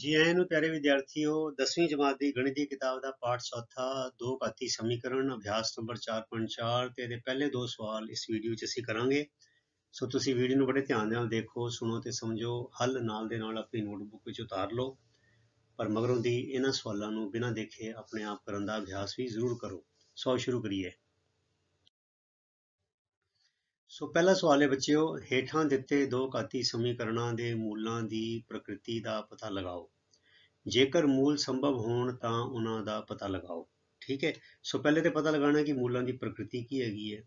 ਜੀ ਆਇਆਂ ਨੂੰ ਪਿਆਰੇ ਵਿਦਿਆਰਥੀਓ 10ਵੀਂ ਜਮਾਤ ਦੀ ਗਣਿਤ ਦੀ ਕਿਤਾਬ ਦਾ ਪਾਠ ਸੌਥਾ ਦੋ ਘਾਤੀ ਸਮੀਕਰਨ ਅਭਿਆਸ ਨੰਬਰ 4.4 ਤੇ ਇਹਦੇ ਪਹਿਲੇ ਦੋ ਸਵਾਲ ਇਸ ਵੀਡੀਓ 'ਚ ਅਸੀਂ ਕਰਾਂਗੇ ਸੋ ਤੁਸੀਂ ਵੀਡੀਓ ਨੂੰ ਬੜੇ ਧਿਆਨ ਨਾਲ ਦੇਖੋ ਸੁਣੋ ਤੇ ਸਮਝੋ ਹੱਲ ਨਾਲ ਦੇ ਨਾਲ ਆਪਣੀ ਨੋਟਬੁੱਕ ਵਿੱਚ ਉਤਾਰ ਲਓ ਪਰ ਮਗਰੋਂ ਦੀ ਇਹਨਾਂ ਸਵਾਲਾਂ ਨੂੰ ਬਿਨਾਂ ਦੇਖੇ ਆਪਣੇ ਆਪ ਕਰਨ ਦਾ ਅਭਿਆਸ ਵੀ ਜ਼ਰੂਰ ਕਰੋ ਸੋ ਸ਼ੁਰੂ ਕਰੀਏ ਸੋ ਪਹਿਲਾ ਸਵਾਲ ਹੈ ਬੱਚਿਓ ਹੇਠਾਂ ਦਿੱਤੇ ਦੋ ਘਾਤੀ ਸਮੀਕਰਨਾਂ ਦੇ ਮੂਲਾਂ ਦੀ ਪ੍ਰਕਿਰਤੀ ਦਾ ਪਤਾ ਲਗਾਓ ਜੇਕਰ ਮੂਲ ਸੰਭਵ ਹੋਣ ਤਾਂ ਉਹਨਾਂ ਦਾ ਪਤਾ ਲਗਾਓ ਠੀਕ ਹੈ ਸੋ ਪਹਿਲੇ ਤੇ ਪਤਾ ਲਗਾਣਾ ਕਿ ਮੂਲਾਂ ਦੀ ਪ੍ਰਕਿਰਤੀ ਕੀ ਹੈਗੀ ਹੈ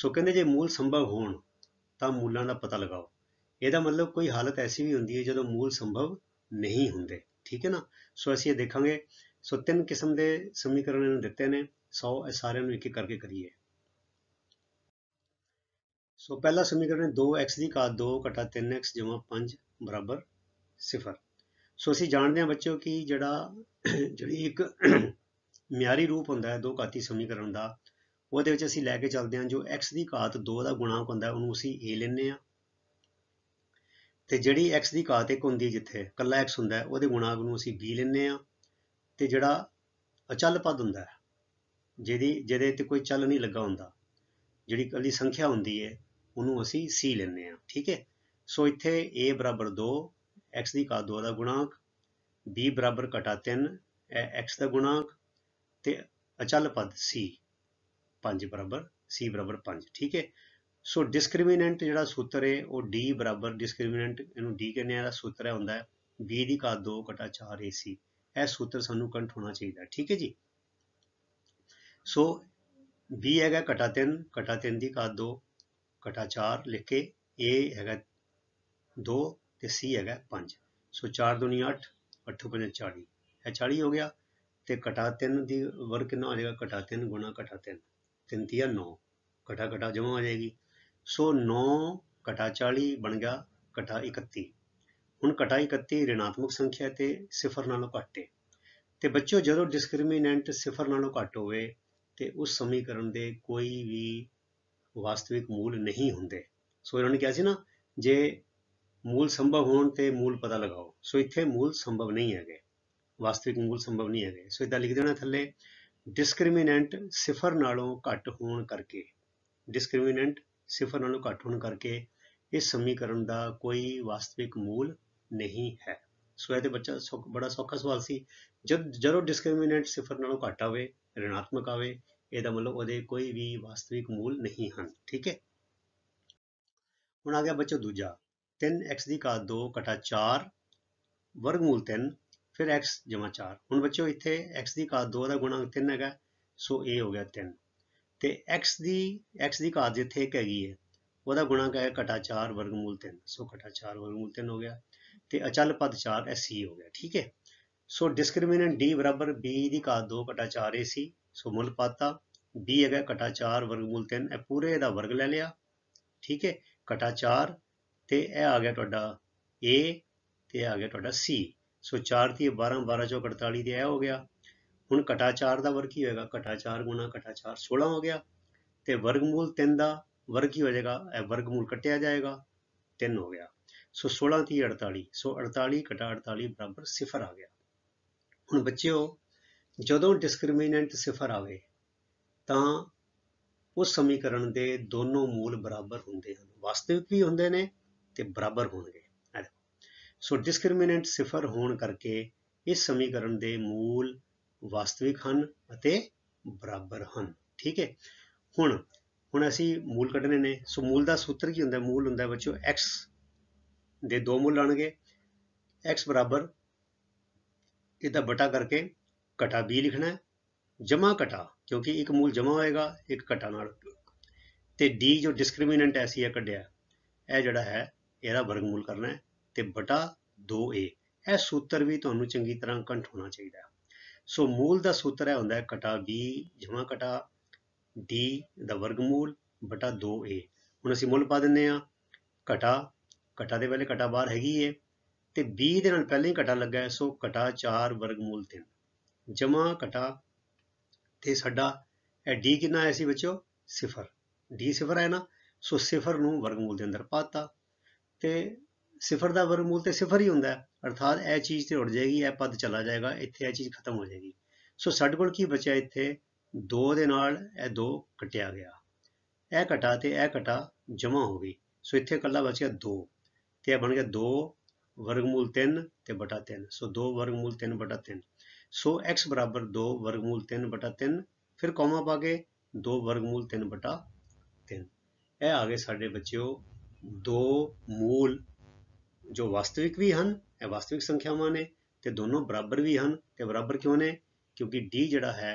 ਸੋ ਕਹਿੰਦੇ ਜੇ ਮੂਲ ਸੰਭਵ ਹੋਣ ਤਾਂ ਮੂਲਾਂ ਦਾ ਪਤਾ ਲਗਾਓ ਇਹਦਾ ਮਤਲਬ ਕੋਈ ਹਾਲਤ ਐਸੀ ਵੀ ਹੁੰਦੀ ਹੈ ਜਦੋਂ ਮੂਲ ਸੰਭਵ ਨਹੀਂ ਹੁੰਦੇ ਠੀਕ ਹੈ ਨਾ ਸੋ ਅਸੀਂ ਇਹ ਦੇਖਾਂਗੇ ਸੋ ਤਿੰਨ ਕਿਸਮ ਦੇ ਸਮੀਕਰਨ ਇਹਨਾਂ ਦਿੱਤੇ ਨੇ ਸੋ ਇਹ ਸਾਰਿਆਂ ਨੂੰ ਇੱਕ ਇੱਕ ਕਰਕੇ ਕਰੀਏ ਸੋ ਪਹਿਲਾ ਸਮੀਕਰਨ ਹੈ 2x ਦੀ ਘਾਤ 2 3x 5 0 ਸੋ ਅਸੀਂ ਜਾਣਦੇ ਹਾਂ ਬੱਚਿਓ ਕਿ ਜਿਹੜਾ ਜਿਹੜੀ ਇੱਕ ਮਿਆਰੀ ਰੂਪ ਹੁੰਦਾ ਹੈ ਦੋ ਘਾਤੀ ਸਮੀਕਰਨ ਦਾ ਉਹਦੇ ਵਿੱਚ ਅਸੀਂ ਲੈ ਕੇ ਚੱਲਦੇ ਹਾਂ ਜੋ x ਦੀ ਘਾਤ 2 ਦਾ ਗੁਣਾਕ ਹੁੰਦਾ ਉਹਨੂੰ ਅਸੀਂ a ਲੈਂਦੇ ਹਾਂ ਤੇ ਜਿਹੜੀ x ਦੀ ਘਾਤ 1 ਹੁੰਦੀ ਜਿੱਥੇ ਕੱਲਾ x ਹੁੰਦਾ ਉਹਦੇ ਗੁਣਾਕ ਨੂੰ ਅਸੀਂ b ਲੈਂਦੇ ਹਾਂ ਤੇ ਜਿਹੜਾ ਅਚਲ ਪਦ ਹੁੰਦਾ ਜਿਹਦੀ ਜਿਹਦੇ ਤੇ ਕੋਈ ਚਲ ਨਹੀਂ ਲੱਗਾ ਹੁੰਦਾ ਜਿਹੜੀ ਕੱਲੀ ਸੰਖਿਆ ਹੁੰਦੀ ਹੈ ਉਹਨੂੰ ਅਸੀਂ c ਲੈਂਦੇ ਆ ਠੀਕ ਹੈ ਸੋ ਇੱਥੇ a 2 x the ਘਾਤ 2 the ਗੁਣਾਂਕ b 3 x ਦਾ ਗੁਣਾਂਕ ਤੇ ਅਚਲ ਪਦ c 5 c 5 ਠੀਕ ਹੈ ਸੋ ਡਿਸਕ੍ਰਿਮੀਨੈਂਟ ਜਿਹੜਾ ਸੂਤਰ ਹੈ ਉਹ d ਡਿਸਕ੍ਰਿਮੀਨੈਂਟ ਇਹਨੂੰ d ਕਹਿੰਦੇ ਆ ਦਾ ਸੂਤਰ ਹੈ ਹੁੰਦਾ ਹੈ b ਦੀ ਘਾਤ 2 4 ac ਇਹ ਸੂਤਰ ਸਾਨੂੰ ਕੰਠ ਹੋਣਾ ਚਾਹੀਦਾ ਠੀਕ ਹੈ ਜੀ ਸੋ b ਹੈਗਾ 3 3 ਦੀ ਘਾਤ 2 4 ਲਿਖ ਕੇ A ਹੈਗਾ 2 ਤੇ C ਹੈਗਾ 5 ਸੋ 4 ਦੁਨੀ 8 8 5 40 ਇਹ 40 ਹੋ ਗਿਆ ਤੇ ਘਟਾ 3 ਦੀ ਵਰ ਕਿੰਨਾ ਹੋ ਜਾਏਗਾ ਘਟਾ 3 ਗੁਣਾ ਘਟਾ 3 3 ਤੀਆ 9 ਘਟਾ ਘਟਾ ਜਮਾ ਹੋ ਜਾਏਗੀ ਸੋ 9 ਘਟਾ 40 ਬਣ ਗਿਆ ਘਟਾ 31 ਹੁਣ ਘਟਾ 31 ਰਿਣਾਤਮਕ ਸੰਖਿਆ ਤੇ ਸਿਫਰ ਨਾਲੋਂ ਘੱਟ ਹੈ ਤੇ ਬੱਚਿਓ ਜਦੋਂ ਡਿਸਕ੍ਰਿਮੀਨੈਂਟ ਸਿਫਰ ਨਾਲੋਂ ਘੱਟ ਹੋਵੇ ਤੇ ਉਸ ਸਮੀਕਰਨ ਦੇ ਕੋਈ ਵੀ ਵਾਸਤਵਿਕ ਮੂਲ ਨਹੀਂ ਹੁੰਦੇ ਸੋ ਇਹਨਾਂ ਨੇ ਕਿਹਾ ਸੀ ਨਾ ਜੇ ਮੂਲ ਸੰਭਵ ਹੋਣ ਤੇ ਮੂਲ ਪਤਾ ਲਗਾਓ ਸੋ ਇੱਥੇ ਮੂਲ ਸੰਭਵ ਨਹੀਂ ਹੈਗੇ ਵਾਸਤਵਿਕ ਮੂਲ ਸੰਭਵ ਨਹੀਂ ਹੈਗੇ ਸੋ ਇਦਾਂ ਲਿਖ ਦੇਣਾ ਥੱਲੇ ਡਿਸਕ੍ਰਿਮੀਨੈਂਟ ਸਿਫਰ ਨਾਲੋਂ ਘੱਟ ਹੋਣ ਕਰਕੇ ਡਿਸਕ੍ਰਿਮੀਨੈਂਟ ਸਿਫਰ ਨਾਲੋਂ ਘੱਟ ਹੋਣ ਕਰਕੇ ਇਸ ਸਮੀਕਰਨ ਦਾ ਕੋਈ ਵਾਸਤਵਿਕ ਮੂਲ ਨਹੀਂ ਹੈ ਸੋ ਇਹ ਤੇ ਬੱਚਾ ਬੜਾ ਸੌਖਾ ਸਵਾਲ ਸੀ ਜਦ ਜਦੋਂ ਡਿਸਕ੍ਰਿਮੀਨੈਂਟ ਸਿਫਰ ਨਾਲੋਂ ਘੱਟ ਆਵੇ ਰਿਣਾਤਮਕ ਆਵੇ ਇਹਦਾ ਮਤਲਬ ਉਹਦੇ ਕੋਈ ਵੀ ਵਾਸਤਵਿਕ ਮੂਲ ਨਹੀਂ ਹਨ ਠੀਕ ਹੈ ਹੁਣ ਆ ਗਿਆ ਬੱਚੋ ਦੂਜਾ 3x ਦੀ ਘਾਤ 2 4 ਵਰਗਮੂਲ 3 ਫਿਰ x 4 ਹੁਣ ਬੱਚੋ ਇੱਥੇ x ਦੀ ਘਾਤ 2 ਦਾ ਗੁਣਾਂਕ 3 ਹੈਗਾ ਸੋ a ਹੋ ਗਿਆ 3 ਤੇ x ਦੀ x ਦੀ ਘਾਤ ਜਿੱਥੇ ਇੱਕ ਹੈਗੀ ਹੈ ਉਹਦਾ ਗੁਣਾਂਕ ਹੈ 4 ਵਰਗਮੂਲ 3 ਸੋ 4 ਵਰਗਮੂਲ 3 ਹੋ ਗਿਆ ਤੇ ਅਚਲ ਪਦ 4 ਐਸੀ ਹੋ ਗਿਆ ਠੀਕ ਹੈ ਸੋ ਡਿਸਕ੍ਰਿਮੀਨੈਂਟ d b ਦੀ ਘਾਤ 2 4 ac ਸੋ ਮੁੱਲ ਪਾਤਾ b ਹੈਗਾ ਘਟਾ 4 ਵਰਗਮੂਲ 3 ਇਹ ਪੂਰੇ ਦਾ ਵਰਗ ਲੈ ਲਿਆ ਠੀਕ ਹੈ ਘਟਾ 4 ਤੇ ਇਹ ਆ ਗਿਆ ਤੁਹਾਡਾ a ਤੇ ਆ ਗਿਆ ਤੁਹਾਡਾ c ਸੋ 4 ਤੇ 12 12 ਚੋਂ 48 ਤੇ ਇਹ ਹੋ ਗਿਆ ਹੁਣ ਘਟਾ 4 ਦਾ ਵਰਗ ਕੀ ਹੋਏਗਾ ਘਟਾ 4 ਗੁਣਾ ਘਟਾ 4 16 ਹੋ ਗਿਆ ਤੇ ਵਰਗਮੂਲ 3 ਦਾ ਵਰਗ ਕੀ ਹੋ ਜਾਏਗਾ ਇਹ ਵਰਗਮੂਲ ਕੱਟਿਆ ਜਾਏਗਾ 3 ਹੋ ਗਿਆ ਸੋ 16 ਤੇ 48 ਸੋ 48 ਘਟਾ 48 ਬਰਾਬਰ 0 ਆ ਗਿਆ ਹੁਣ ਬੱਚਿਓ ਜਦੋਂ ਡਿਸਕ੍ਰਿਮੀਨੈਂਟ ਸਿਫਰ ਆਵੇ ਤਾਂ ਉਸ ਸਮੀਕਰਨ ਦੇ ਦੋਨੋਂ ਮੂਲ ਬਰਾਬਰ ਹੁੰਦੇ ਹਨ ਵਾਸਤਵਿਕ ਵੀ ਹੁੰਦੇ ਨੇ ਤੇ ਬਰਾਬਰ ਹੋਣਗੇ ਸੋ ਡਿਸਕ੍ਰਿਮੀਨੈਂਟ ਸਿਫਰ ਹੋਣ ਕਰਕੇ ਇਸ ਸਮੀਕਰਨ ਦੇ ਮੂਲ ਵਾਸਤਵਿਕ ਹਨ ਅਤੇ ਬਰਾਬਰ ਹਨ ਠੀਕ ਹੈ ਹੁਣ ਹੁਣ ਅਸੀਂ ਮੂਲ ਕੱਢਨੇ ਨੇ ਸੋ ਮੂਲ ਦਾ ਸੂਤਰ ਕੀ ਹੁੰਦਾ ਮੂਲ ਹੁੰਦਾ ਬੱਚੋ x ਦੇ ਦੋ ਮੂਲ ਆਣਗੇ x ਬਰਾਬਰ ਇਹਦਾ ਬਟਾ ਕਰਕੇ ਘਟਾ b ਲਿਖਣਾ ਹੈ ਜਮਾ ਘਟਾ ਕਿਉਂਕਿ ਇੱਕ ਮੂਲ ਜਮਾ ਹੋਏਗਾ ਇੱਕ ਘਟਾ ਨਾਲ ਤੇ d ਜੋ ਡਿਸਕ੍ਰਿਮੀਨੈਂਟ ਐਸੀ ਹੈ ਕੱਢਿਆ ਇਹ ਜਿਹੜਾ ਹੈ ਇਹਦਾ ਵਰਗਮੂਲ ਕਰਨਾ ਹੈ ਤੇ ਬਟਾ 2a ਇਹ ਸੂਤਰ ਵੀ ਤੁਹਾਨੂੰ ਚੰਗੀ ਤਰ੍ਹਾਂ ਕੰਠ ਹੋਣਾ ਚਾਹੀਦਾ ਸੋ ਮੂਲ ਦਾ ਸੂਤਰ ਹੈ ਹੁੰਦਾ ਹੈ ਘਟਾ b ਜਮਾ ਘਟਾ d ਦਾ ਵਰਗਮੂਲ ਬਟਾ 2a ਹੁਣ ਅਸੀਂ ਮੁੱਲ ਪਾ ਦਿੰਨੇ ਆ ਘਟਾ ਘਟਾ ਦੇ ਵੇਲੇ ਘਟਾ ਬਾਹਰ ਹੈਗੀ ਏ ਤੇ b ਦੇ ਨਾਲ ਪਹਿਲਾਂ ਹੀ ਘਟਾ ਲੱਗਾ ਹੈ ਸੋ ਘਟਾ 4 ਵਰਗਮੂਲ 3 ਜਮਾ ਘਟਾ ਤੇ ਸਾਡਾ ਇਹ d ਕਿੰਨਾ ਆਇਆ ਸੀ ਬੱਚਿਓ ਸਿਫਰ d ਸਿਫਰ ਹੈ ਨਾ ਸੋ ਸਿਫਰ ਨੂੰ ਵਰਗਮੂਲ ਦੇ ਅੰਦਰ ਪਾਤਾ ਤੇ ਸਿਫਰ ਦਾ ਵਰਗਮੂਲ ਤੇ ਸਿਫਰ ਹੀ ਹੁੰਦਾ ਅਰਥਾਤ ਇਹ ਚੀਜ਼ ਤੇ ਉੱਡ ਜਾਏਗੀ ਇਹ ਪਦ ਚਲਾ ਜਾਏਗਾ ਇੱਥੇ ਇਹ ਚੀਜ਼ ਖਤਮ ਹੋ ਜਾਏਗੀ ਸੋ ਸਾਡੇ ਕੋਲ ਕੀ ਬਚਿਆ ਇੱਥੇ 2 ਦੇ ਨਾਲ ਇਹ 2 ਕਟਿਆ ਗਿਆ ਇਹ ਘਟਾ ਤੇ ਇਹ ਘਟਾ ਜਮਾ ਹੋ ਗਈ ਸੋ ਇੱਥੇ ਇਕੱਲਾ ਬਚਿਆ 2 ਤੇ ਇਹ ਬਣ ਗਿਆ 2 ਵਰਗਮੂਲ 3 ਤੇ ਬਟਾ 3 ਸੋ 2 ਵਰਗਮੂਲ 3 ਬਟਾ 3 ਸੋ x ਬਰਾਬਰ 2 ਵਰਗਮੂਲ 3 ਬਟਾ 3 ਫਿਰ ਕੌਮਾ ਪਾ ਕੇ 2 ਵਰਗਮੂਲ 3 ਬਟਾ 3 ਇਹ ਆ ਗਏ ਸਾਡੇ ਬੱਚਿਓ ਦੋ ਮੂਲ ਜੋ ਵਾਸਤਵਿਕ ਵੀ ਹਨ ਇਹ ਵਾਸਤਵਿਕ ਸੰਖਿਆਵਾਂ ਨੇ ਤੇ ਦੋਨੋਂ ਬਰਾਬਰ ਵੀ ਹਨ ਤੇ ਬਰਾਬਰ ਕਿਉਂ ਨੇ ਕਿਉਂਕਿ d ਜਿਹੜਾ ਹੈ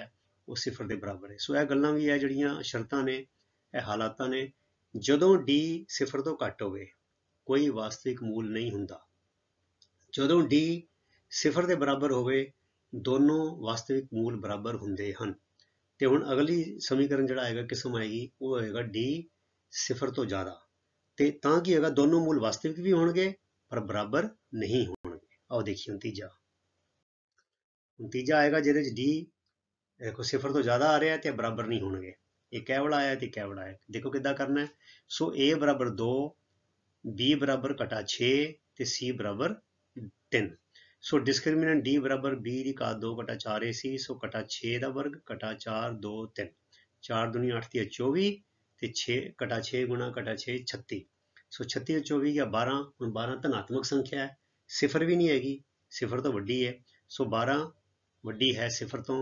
ਉਹ ਸਿਫਰ ਦੇ ਬਰਾਬਰ ਹੈ ਸੋ ਇਹ ਗੱਲਾਂ ਵੀ ਹੈ ਜਿਹੜੀਆਂ ਸ਼ਰਤਾਂ ਨੇ ਇਹ ਹਾਲਾਤਾਂ ਨੇ ਜਦੋਂ d ਸਿਫਰ ਤੋਂ ਘੱਟ ਹੋਵੇ ਕੋਈ ਵਾਸਤਵਿਕ ਮੂਲ ਨਹੀਂ ਹੁੰਦਾ ਜਦੋਂ d ਸਿਫਰ ਦੇ ਬਰਾਬਰ ਹੋਵੇ ਦੋਨੋਂ ਵਾਸਤਵਿਕ ਮੂਲ ਬਰਾਬਰ ਹੁੰਦੇ ਹਨ ਤੇ ਹੁਣ ਅਗਲੀ ਸਮੀਕਰਨ ਜਿਹੜਾ ਆਏਗਾ ਕਿਸਮ ਆਏਗੀ ਉਹ ਹੋਏਗਾ d ਸਿਫਰ ਤੋਂ ਜ਼ਿਆਦਾ ਤੇ ਤਾਂ ਕੀ ਹੋਏਗਾ ਦੋਨੋਂ ਮੂਲ ਵਾਸਤਵਿਕ ਵੀ ਹੋਣਗੇ ਪਰ ਬਰਾਬਰ ਨਹੀਂ ਹੋਣਗੇ ਆਓ ਦੇਖੀਏ ਨਤੀਜਾ ਨਤੀਜਾ ਆਏਗਾ ਜਿਹਦੇ ਵਿੱਚ d ਦੇਖੋ ਸਿਫਰ ਤੋਂ ਜ਼ਿਆਦਾ ਆ ਰਿਹਾ ਤੇ ਬਰਾਬਰ ਨਹੀਂ ਹੋਣਗੇ ਇਹ ਕੈਵਲ ਆਇਆ ਤੇ ਕੈਵਲ ਆਇਆ ਦੇਖੋ ਕਿੱਦਾਂ ਕਰਨਾ ਹੈ ਸੋ a ਬਰਾਬਰ 2 b ਬਰਾਬਰ 6 ਤੇ c ਬਰਾਬਰ 3 ਸੋ ਡਿਸਕ੍ਰਿਮੀਨੈਂਟ d ਬਰਾਬਰ b ਦੀ ਘਾਤ 2 ਘਟਾ 4 ac ਸੋ ਘਟਾ 6 ਦਾ ਵਰਗ ਘਟਾ 4 2 3 4 ਦੁਨੀ 8 ਦੀ 24 ਤੇ 6 ਘਟਾ 6 ਗੁਣਾ ਘਟਾ 6 36 ਸੋ 36 ਤੇ 24 ਗਿਆ 12 ਹੁਣ 12 ਧਨਾਤਮਕ ਸੰਖਿਆ ਹੈ ਸਿਫਰ ਵੀ ਨਹੀਂ ਹੈਗੀ ਸਿਫਰ ਤੋਂ ਵੱਡੀ ਹੈ ਸੋ 12 ਵੱਡੀ ਹੈ ਸਿਫਰ ਤੋਂ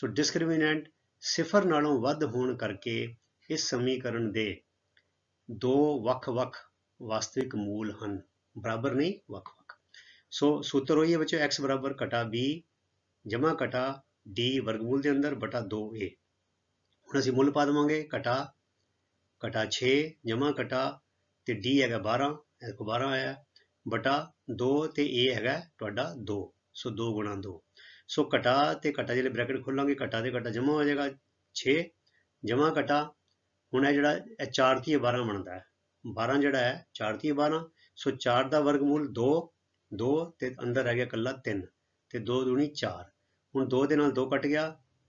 ਸੋ ਡਿਸਕ੍ਰਿਮੀਨੈਂਟ ਸਿਫਰ ਨਾਲੋਂ ਵੱਧ ਹੋਣ ਕਰਕੇ ਇਸ ਸਮੀਕਰਨ ਦੇ ਦੋ ਵੱਖ-ਵੱਖ ਵਾਸਤਵਿਕ ਮੂਲ ਹਨ ਬਰਾਬਰ ਨਹੀਂ ਵੱਖ ਸੋ ਸੂਤਰ ਹੋਈ ਹੈ ਬੱਚੋ x ਬਰਾਬਰ कटा b ਜਮਾ ਕਟਾ d ਵਰਗਮੂਲ ਦੇ ਅੰਦਰ ਬਟਾ 2a ਹੁਣ ਅਸੀਂ ਮੁੱਲ ਪਾ ਦਵਾਂਗੇ ਕਟਾ ਕਟਾ 6 ਜਮਾ ਕਟਾ ਤੇ d ਹੈਗਾ 12 ਇਹ ਕੋ 12 ਆਇਆ ਬਟਾ 2 ਤੇ a ਹੈਗਾ ਤੁਹਾਡਾ 2 ਸੋ 2 ਗੁਣਾ 2 ਸੋ ਕਟਾ ਤੇ ਕਟਾ ਜਿਹੜੇ ਬ੍ਰੈਕਟ ਖੋਲਾਂਗੇ ਕਟਾ ਤੇ ਕਟਾ ਜਮਾ ਹੋ ਜਾਏਗਾ 6 ਜਮਾ ਕਟਾ ਹੁਣ ਇਹ ਜਿਹੜਾ ਇਹ 4 3 12 ਬਣਦਾ ਹੈ 12 ਜਿਹੜਾ ਹੈ 4 3 12 ਸੋ 4 ਦਾ ਵਰਗਮੂਲ 2 2 ਤੇ ਅੰਦਰ ਰਹਿ ਗਿਆ ਇਕੱਲਾ 3 ਤੇ 2 ਦੂਣੀ 4 ਹੁਣ 2 ਦੇ ਨਾਲ 2 ਕੱਟ ਗਿਆ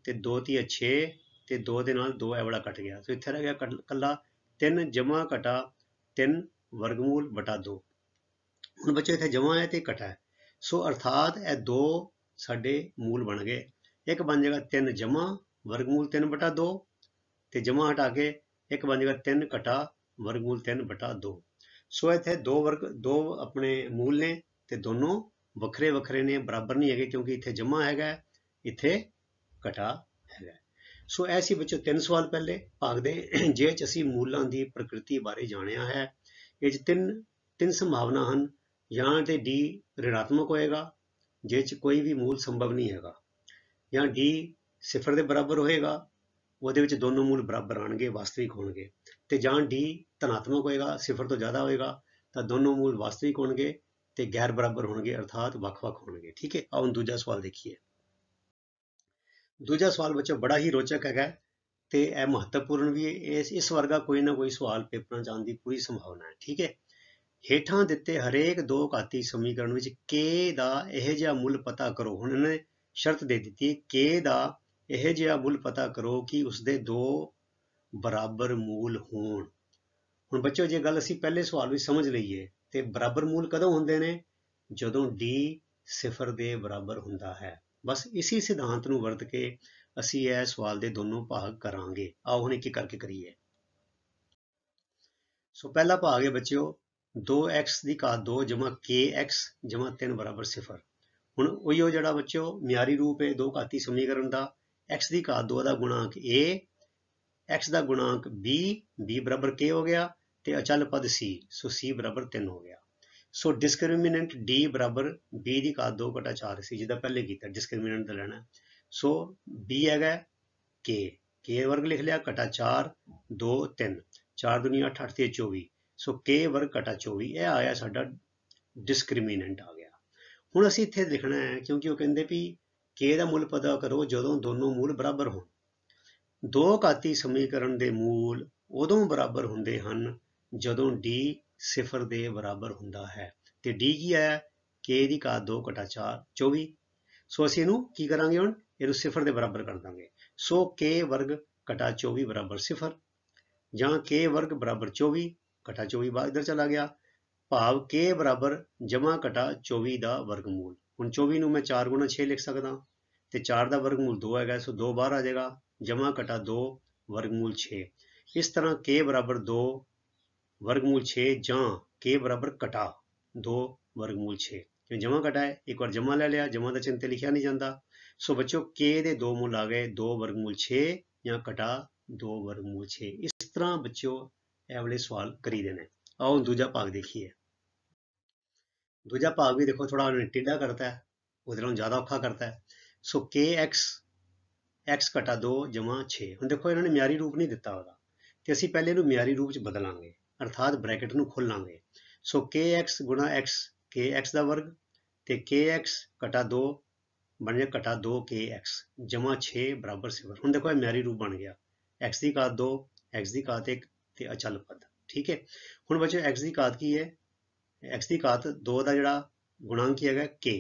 ਤੇ 2 3 6 ਤੇ 2 ਦੇ ਨਾਲ 2 ਐ ਵਾਲਾ ਕੱਟ ਗਿਆ ਸੋ ਇੱਥੇ ਰਹਿ ਗਿਆ ਇਕੱਲਾ 3 ਜਮਾ ਘਟਾ 3 ਵਰਗਮੂਲ ਬਟਾ 2 ਹੁਣ ਬੱਚੇ ਇੱਥੇ ਜਮਾ ਹੈ ਤੇ ਘਟਾ ਹੈ ਸੋ ਅਰਥਾਤ ਇਹ 2 ਸਾਡੇ ਮੂਲ ਬਣ ਗਏ ਇੱਕ ਬਣ ਜਾਏਗਾ 3 ਜਮਾ ਵਰਗਮੂਲ 3 ਬਟਾ 2 ਤੇ ਜਮਾ ਹਟਾ ਕੇ ਇੱਕ ਬਣ ਜਾਏਗਾ 3 ਘਟਾ ਵਰਗਮੂਲ 3 ਬਟਾ 2 ਸੋ ਇੱਥੇ ਦੋ ਵਰਗ ਦੋ ਆਪਣੇ ਮੂਲ ਨੇ ਤੇ ਦੋਨੋਂ ਵੱਖਰੇ ਵੱਖਰੇ ਨੇ ਬਰਾਬਰ ਨਹੀਂ ਹੈਗੇ ਕਿਉਂਕਿ ਇੱਥੇ ਜਮਾ ਹੈਗਾ ਇੱਥੇ ਘਟਾ ਹੈਗਾ ਸੋ ਐਸੀ ਬੱਚੋ ਤਿੰਨ ਸਵਾਲ ਪਹਿਲੇ ਭਾਗ ਦੇ ਜੇ ਚ ਅਸੀਂ ਮੂਲਾਂ ਦੀ ਪ੍ਰਕਿਰਤੀ ਬਾਰੇ ਜਾਣਿਆ ਹੈ ਇਹ ਚ ਤਿੰਨ ਤਿੰਨ ਸੰਭਾਵਨਾ ਹਨ ਜਾਂ ਤੇ ਡੀ ਰਿਣਾਤਮਕ ਹੋਏਗਾ ਜੇ ਚ ਕੋਈ ਵੀ ਮੂਲ ਸੰਭਵ ਨਹੀਂ ਹੈਗਾ ਜਾਂ ਡੀ ਸਿਫਰ ਦੇ ਬਰਾਬਰ ਹੋਏਗਾ ਉਹਦੇ ਵਿੱਚ ਦੋਨੋਂ ਮੂਲ ਬਰਾਬਰ ਆਣਗੇ ਵਾਸਤਵਿਕ ਹੋਣਗੇ ਤੇ ਜਾਂ ਡੀ ਧਨਾਤਮਕ ਹੋਏਗਾ ਸਿਫਰ ਤੋਂ ਜ਼ਿਆਦਾ ਹੋਏਗਾ ਤਾਂ ਦੋਨੋਂ ਮੂਲ ਵਾਸਤਵਿਕ ਹੋਣਗੇ ਤੇ ਗੈਰ ਬਰਾਬਰ ਹੋਣਗੇ ਅਰਥਾਤ ਵੱਖ-ਵੱਖ ਹੋਣਗੇ ਠੀਕ ਹੈ ਹੁਣ ਦੂਜਾ ਸਵਾਲ ਦੇਖੀਏ ਦੂਜਾ ਸਵਾਲ ਬੱਚੋ ਬੜਾ ਹੀ ਰੋਚਕ ਹੈਗਾ ਤੇ ਇਹ ਮਹੱਤਵਪੂਰਨ ਵੀ ਹੈ ਇਸ ਇਸ ਵਰਗਾ ਕੋਈ ਨਾ ਕੋਈ ਸਵਾਲ ਪੇਪਰਾਂ ਜਾਣ ਦੀ ਪੂਰੀ ਸੰਭਾਵਨਾ ਹੈ ਠੀਕ ਹੈ ਹੇਠਾਂ ਦਿੱਤੇ ਹਰੇਕ ਦੋ ਘਾਤੀ ਸਮੀਕਰਨ ਵਿੱਚ k ਦਾ ਇਹ ਜਿਹਾ ਮੁੱਲ ਪਤਾ ਕਰੋ ਹੁਣ ਇਹਨੇ ਸ਼ਰਤ ਦੇ ਦਿੱਤੀ ਹੈ k ਦਾ ਇਹ ਜਿਹਾ ਮੁੱਲ ਪਤਾ ਕਰੋ ਕਿ ਉਸ ਦੇ ਦੋ ਬਰਾਬਰ ਮੂਲ ਹੋਣ ਹੁਣ ਬੱਚੋ ਜੇ ਗੱਲ ਅਸੀਂ ਪਹਿਲੇ ਸਵਾਲ ਵਿੱਚ ਸਮਝ ਲਈਏ ਤੇ ਬਰਾਬਰ ਮੂਲ ਕਦੋਂ ਹੁੰਦੇ ਨੇ ਜਦੋਂ d ਸਿਫਰ ਦੇ ਬਰਾਬਰ ਹੁੰਦਾ ਹੈ ਬਸ ਇਸੇ ਸਿਧਾਂਤ ਨੂੰ ਵਰਤ ਕੇ ਅਸੀਂ ਇਹ ਸਵਾਲ ਦੇ ਦੋਨੋਂ ਭਾਗ ਕਰਾਂਗੇ ਆਓ ਹੁਣ ਇੱਕ ਇੱਕ ਕਰਕੇ ਕਰੀਏ ਸੋ ਪਹਿਲਾ ਭਾਗ ਹੈ ਬੱਚਿਓ 2x ਦੀ ਘਾਤ 2 kx 3 0 ਹੁਣ ਉਹੀ ਉਹ ਜਿਹੜਾ ਬੱਚਿਓ ਮਿਆਰੀ ਰੂਪ ਹੈ ਦੋ ਘਾਤੀ ਸਮੀਕਰਨ ਦਾ x the ਘਾਤ 2 the ਗੁਣਾਂਕ a x the ਗੁਣਾਂਕ b b k ਹੋ ਗਿਆ ਤੇ ਅਚਲ ਪਦ C ਸੋ C ਬਰਾਬਰ 3 ਹੋ ਗਿਆ ਸੋ ਡਿਸਕ੍ਰਿਮੀਨੈਂਟ D ਬਰਾਬਰ B ਦੀ ਘਾਤ 2 4 ਸੀ ਜਿਹਦਾ ਪਹਿਲੇ ਕੀਤਾ ਡਿਸਕ੍ਰਿਮੀਨੈਂਟ ਦਾ ਲੈਣਾ ਸੋ B ਹੈਗਾ K K ਵਰਗ ਲਿਖ ਲਿਆ ਘਟਾ 4 2 3 4 ਦੁਨੀਆ 8 8 24 ਸੋ K ਵਰਗ ਘਟਾ 24 ਇਹ ਆਇਆ ਸਾਡਾ ਡਿਸਕ੍ਰਿਮੀਨੈਂਟ ਆ ਗਿਆ ਹੁਣ ਅਸੀਂ ਇੱਥੇ ਲਿਖਣਾ ਹੈ ਕਿਉਂਕਿ ਉਹ ਕਹਿੰਦੇ ਵੀ K ਦਾ ਮੁੱਲ ਪਤਾ ਕਰੋ ਜਦੋਂ ਦੋਨੋਂ ਮੂਲ ਬਰਾਬਰ ਹੋਣ ਦੋ ਘਾਤੀ ਸਮੀਕਰਨ ਦੇ ਮੂਲ ਉਦੋਂ ਬਰਾਬਰ ਹੁੰਦੇ ਹਨ ਜਦੋਂ d ਸਿਫਰ ਦੇ ਬਰਾਬਰ ਹੁੰਦਾ ਹੈ ਤੇ d ਕੀ ਆਇਆ k ਦੀ ਘਾਤ 2 4 24 ਸੋ ਅਸੀਂ ਇਹਨੂੰ ਕੀ ਕਰਾਂਗੇ ਹੁਣ ਇਹਨੂੰ ਸਿਫਰ ਦੇ ਬਰਾਬਰ ਕਰ ਦਾਂਗੇ ਸੋ k ਵਰਗ 24 ਬਰਾਬਰ ਸਿਫਰ ਜਾਂ k ਵਰਗ ਬਰਾਬਰ 24 24 ਬਾਅਦ ਚਲਾ ਗਿਆ ਭਾਵ k ਬਰਾਬਰ ਜਮਾ 24 ਦਾ ਵਰਗਮੂਲ ਹੁਣ 24 ਨੂੰ ਮੈਂ 4 6 ਲਿਖ ਸਕਦਾ ਤੇ 4 ਦਾ ਵਰਗਮੂਲ 2 ਹੈਗਾ ਸੋ 2 ਬਾਹਰ ਆ ਜਾਏਗਾ ਜਮਾ 2 ਵਰਗਮੂਲ 6 ਇਸ ਤਰ੍ਹਾਂ k 2 वर्गमूल 6 ਜਾਂ के बराबर ਘਟਾ 2 वर्गमूल 6 ਕਿਉਂ ਜਮਾ ਘਟਾ ਹੈ ਇੱਕ ਵਾਰ ਜਮਾ ਲੈ ਲਿਆ ਜਮਾ ਦਾ ਚਿੰਤੇ ਲਿਖਿਆ ਨਹੀਂ ਜਾਂਦਾ ਸੋ ਬੱਚੋ k ਦੇ ਦੋ ਮੂਲ ਆ ਗਏ 2 वर्गमूल 6 ਜਾਂ ਘਟਾ 2 वर्गमूल 6 ਇਸ ਤਰ੍ਹਾਂ ਬੱਚੋ ਇਹ ਵਾਲੇ ਸਵਾਲ ਕਰੀ ਦੇਣੇ ਆਓ ਦੂਜਾ ਭਾਗ ਦੇਖੀਏ ਦੂਜਾ ਭਾਗ ਵੀ ਦੇਖੋ ਥੋੜਾ ਉਹਨੇ ਟਿੱਡਾ ਕਰਤਾ ਹੈ ਉਹਦੇ ਨਾਲੋਂ ਜ਼ਿਆਦਾ ਔਖਾ ਕਰਤਾ ਹੈ ਸੋ kx x 2 6 ਹੁਣ ਦੇਖੋ ਇਹਨਾਂ ਨੇ ਮਿਆਰੀ ਰੂਪ ਨਹੀਂ ਦਿੱਤਾ ਉਹਦਾ ਤੇ ਅਸੀਂ ਪਹਿਲੇ ਇਹਨੂੰ ਮਿਆਰੀ ਰੂਪ ਚ ਬਦਲਾਂਗੇ ਅਰਥਾਤ ਬ੍ਰੈਕਟ ਨੂੰ ਖੋਲਾਂਗੇ ਸੋ kx x kx ਦਾ ਵਰਗ ਤੇ kx 2 ਬਣ ਜਾ ਘਟਾ 2kx ਜਮਾ 6 ਬਰਾਬਰ 0 ਹੁਣ ਦੇਖੋ ਇਹ ਮੈਰੀ ਰੂਪ ਬਣ ਗਿਆ x ਦੀ ਘਾਤ 2 x ਦੀ ਘਾਤ 1 ਤੇ ਅਚਲ ਪਦ ਠੀਕ ਹੈ ਹੁਣ ਬੱਚੇ x ਦੀ ਘਾਤ ਕੀ ਹੈ x ਦੀ ਘਾਤ 2 ਦਾ ਜਿਹੜਾ ਗੁਣਾਂਕ ਕੀ ਹੈਗਾ k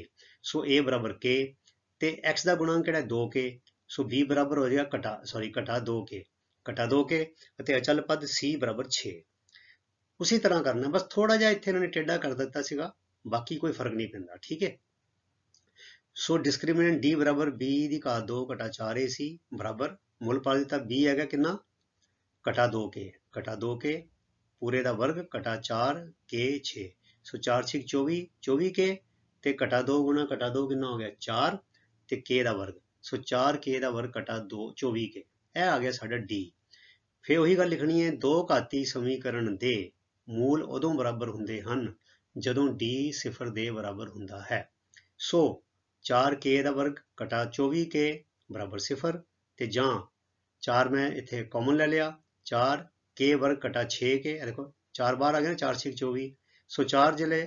ਸੋ a ਬਰਾਬਰ k ਤੇ x ਦਾ ਗੁਣਾਂਕ ਕਿਹੜਾ 2k ਸੋ b ਬਰਾਬਰ ਹੋ ਜਾਏਗਾ ਘਟਾ ਸੌਰੀ ਘਟਾ 2k ਘਟਾ 2k ਅਤੇ ਅਚਲ ਪਦ c ਬਰਾਬਰ 6 ਉਸੇ ਤਰ੍ਹਾਂ ਕਰਨਾ ਬਸ ਥੋੜਾ ਜਿਹਾ ਇੱਥੇ ਇਹਨਾਂ ਨੇ ਟੇਡਾ ਕਰ ਦਿੱਤਾ ਸੀਗਾ ਬਾਕੀ ਕੋਈ ਫਰਕ ਨਹੀਂ ਪੈਂਦਾ ਠੀਕ ਹੈ ਸੋ ਡਿਸਕ੍ਰਿਮੀਨੈਂਟ d b ਦੀ ਘਾਤ 2 ਘਟਾ 4 ac ਬਰਾਬਰ ਮੁੱਲ ਪਾ ਦਿੱਤਾ b ਹੈਗਾ ਕਿੰਨਾ ਘਟਾ 2k ਘਟਾ 2k ਪੂਰੇ ਦਾ ਵਰਗ ਘਟਾ 4k 6 ਸੋ 4 6 24 24k ਤੇ ਘਟਾ 2 ਗੁਣਾ ਘਟਾ 2 ਕਿੰਨਾ ਹੋ ਗਿਆ 4 ਤੇ k ਦਾ ਵਰਗ ਸੋ 4k ਦਾ ਵਰਗ ਘਟਾ 2 24k ਇਹ ਆ ਗਿਆ ਸਾਡਾ d ਫੇ ਉਹੀ ਗੱਲ ਲਿਖਣੀ ਹੈ ਦੋ ਘਾਤੀ ਸਮੀਕਰਨ ਦੇ ਮੂਲ ਉਦੋਂ ਬਰਾਬਰ ਹੁੰਦੇ ਹਨ ਜਦੋਂ d ਸਿਫਰ ਦੇ ਬਰਾਬਰ ਹੁੰਦਾ ਹੈ ਸੋ 4k ਦਾ ਵਰਗ 24k 0 ਤੇ ਜਾਂ 4 ਮੈਂ ਇੱਥੇ ਕਾਮਨ ਲੈ ਲਿਆ 4k ਵਰਗ 6k ਦੇਖੋ 4 ਬਾਹਰ ਆ ਗਿਆ 4 6 24 ਸੋ 4 ਜਲੇ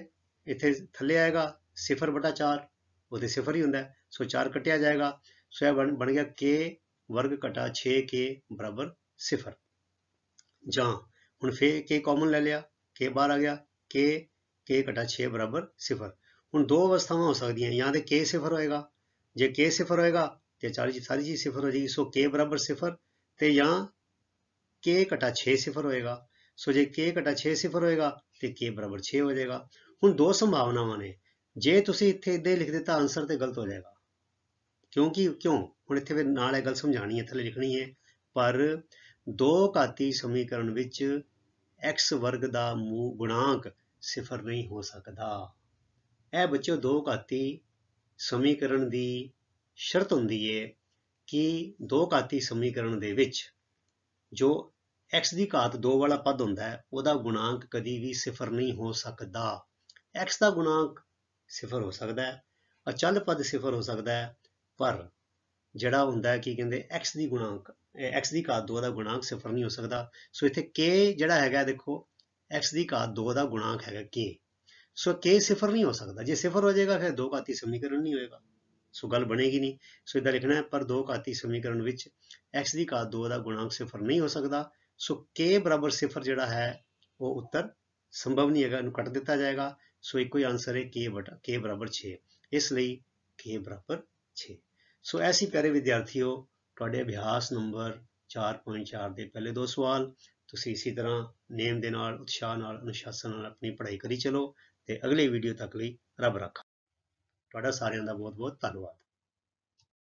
ਇੱਥੇ ਥੱਲੇ ਆਏਗਾ 0 4 ਉਹਦੇ 0 ਹੀ ਹੁੰਦਾ ਸੋ 4 ਕੱਟਿਆ ਜਾਏਗਾ ਸੋ ਇਹ ਬਣ ਗਿਆ k ਵਰਗ 6k 0 ਜਾਂ ਹੁਣ ਫੇਰ k ਕਾਮਨ ਲੈ ਲਿਆ k ਬਾਹਰ ਆ ਗਿਆ k k 6 ਬਰਾਬਰ 0 ਹੁਣ ਦੋ ਅਵਸਥਾਵਾਂ ਹੋ ਸਕਦੀਆਂ ਜਾਂ ਤੇ k 0 ਹੋਏਗਾ ਜੇ k 0 ਹੋਏਗਾ ਤੇ ਜੀ ਸਾਰੀ ਜੀ 0 ਹੋ ਜੇਗੀ ਸੋ k ਬਰਾਬਰ 0 ਤੇ ਜਾਂ k 6 0 ਹੋਏਗਾ ਸੋ ਜੇ k 6 0 ਹੋਏਗਾ ਤੇ k ਬਰਾਬਰ 6 ਹੋ ਜਾਏਗਾ ਹੁਣ ਦੋ ਸੰਭਾਵਨਾਵਾਂ ਨੇ ਜੇ ਤੁਸੀਂ ਇੱਥੇ ਇਦਾਂ ਲਿਖ ਦਿੱਤਾ ਆਨਸਰ ਤੇ ਗਲਤ ਹੋ ਜਾਏਗਾ ਕਿਉਂਕਿ ਕਿਉਂ ਹੁਣ ਇੱਥੇ ਫਿਰ ਨਾਲ ਇਹ ਗੱਲ ਸਮਝਾਣੀ ਹੈ ਥੱਲੇ ਲਿਖਣੀ ਹੈ ਪਰ ਦੋ ਘਾਤੀ ਸਮੀਕਰਨ ਵਿੱਚ x ਵਰਗ ਦਾ ਮੂ ਗੁਣਾਂਕ ਸਿਫਰ ਨਹੀਂ ਹੋ ਸਕਦਾ ਇਹ ਬੱਚੋ ਦੋ ਘਾਤੀ ਸਮੀਕਰਨ ਦੀ ਸ਼ਰਤ ਹੁੰਦੀ ਹੈ ਕਿ ਦੋ ਘਾਤੀ ਸਮੀਕਰਨ ਦੇ ਵਿੱਚ ਜੋ x ਦੀ ਘਾਤ 2 ਵਾਲਾ ਪਦ ਹੁੰਦਾ ਹੈ ਉਹਦਾ ਗੁਣਾਂਕ ਕਦੀ ਵੀ ਸਿਫਰ ਨਹੀਂ ਹੋ ਸਕਦਾ x ਦਾ ਗੁਣਾਂਕ ਸਿਫਰ ਹੋ ਸਕਦਾ ਹੈ ਅਚਲ ਪਦ ਸਿਫਰ ਹੋ ਸਕਦਾ ਹੈ ਪਰ ਜਿਹੜਾ ਹੁੰਦਾ ਹੈ ਕੀ ਕਹਿੰਦੇ x ਦੀ ਗੁਣਾਂਕ x ਦੀ ਘਾਤ 2 ਦਾ ਗੁਣਾਂਕ ਸਿਫਰ ਨਹੀਂ ਹੋ ਸਕਦਾ ਸੋ ਇੱਥੇ k ਜਿਹੜਾ ਹੈਗਾ ਦੇਖੋ x ਦੀ ਘਾਤ 2 ਦਾ ਗੁਣਾਂਕ ਹੈਗਾ k ਸੋ k ਸਿਫਰ ਨਹੀਂ ਹੋ ਸਕਦਾ ਜੇ ਸਿਫਰ ਹੋ ਜਾਏਗਾ ਫਿਰ 2 ਘਾਤੀ ਸਮੀਕਰਨ ਨਹੀਂ ਹੋਏਗਾ ਸੋ ਗੱਲ ਬਣੇਗੀ ਨਹੀਂ ਸੋ ਇਦਾਂ ਲਿਖਣਾ ਹੈ ਪਰ 2 ਘਾਤੀ ਸਮੀਕਰਨ ਵਿੱਚ x ਦੀ ਘਾਤ 2 ਦਾ ਗੁਣਾਂਕ ਸਿਫਰ ਨਹੀਂ ਹੋ ਸਕਦਾ ਸੋ k ਬਰਾਬਰ ਸਿਫਰ ਜਿਹੜਾ ਹੈ ਉਹ ਉੱਤਰ ਸੰਭਵ ਨਹੀਂ ਹੈਗਾ ਇਹਨੂੰ ਕੱਟ ਦਿੱਤਾ ਜਾਏਗਾ ਸੋ ਇੱਕੋ ਹੀ ਆਨਸਰ ਹੈ k ਬਟਾ k 6 ਇਸ ਲਈ k 6 ਸੋ ਐਸੀ ਪਿਆਰੇ ਵਿਦਿਆਰਥੀਓ ਤੁਹਾਡੇ ਅਭਿਆਸ ਨੰਬਰ 4.4 ਦੇ ਪਹਿਲੇ ਦੋ ਸਵਾਲ ਤੁਸੀਂ ਇਸੇ ਤਰ੍ਹਾਂ ਨੇਮ ਦੇ ਨਾਲ ਉਤਸ਼ਾਹ ਨਾਲ ਅਨੁਸ਼ਾਸਨ ਨਾਲ ਆਪਣੀ ਪੜ੍ਹਾਈ ਕਰੀ ਚਲੋ ਤੇ ਅਗਲੀ ਵੀਡੀਓ ਤੱਕ ਲਈ ਰੱਬ ਰੱਖਾ ਤੁਹਾਡਾ ਸਾਰਿਆਂ ਦਾ ਬਹੁਤ ਬਹੁਤ ਧੰਨਵਾਦ